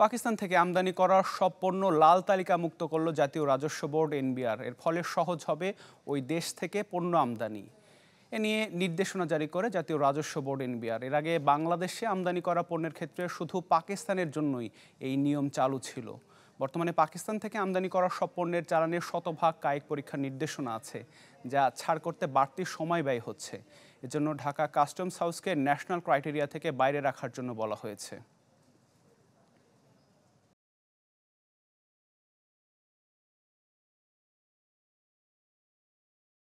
পাকিস্তান থেকে আমদানি করা সব পণ্য লাল তালিকা মুক্ত করল জাতীয় রাজস্ব বোর্ড এনবিআর এর ফলে সহজ হবে ওই দেশ থেকে পণ্য আমদানি এ নিয়ে নির্দেশনা জারি করে জাতীয় রাজস্ব বোর্ড এনবিআর এর আগে বাংলাদেশে আমদানি করা পণ্যের ক্ষেত্রে শুধু পাকিস্তানের জন্যই এই নিয়ম চালু ছিল বর্তমানে পাকিস্তান থেকে আমদানি করা সব পণ্যের চালানের শতভাগ কায়িক পরীক্ষার নির্দেশনা আছে যা ছাড় করতে বাড়তি সময় ব্যয় হচ্ছে এজন্য ঢাকা কাস্টমস হাউসকে ন্যাশনাল ক্রাইটেরিয়া থেকে বাইরে রাখার জন্য বলা হয়েছে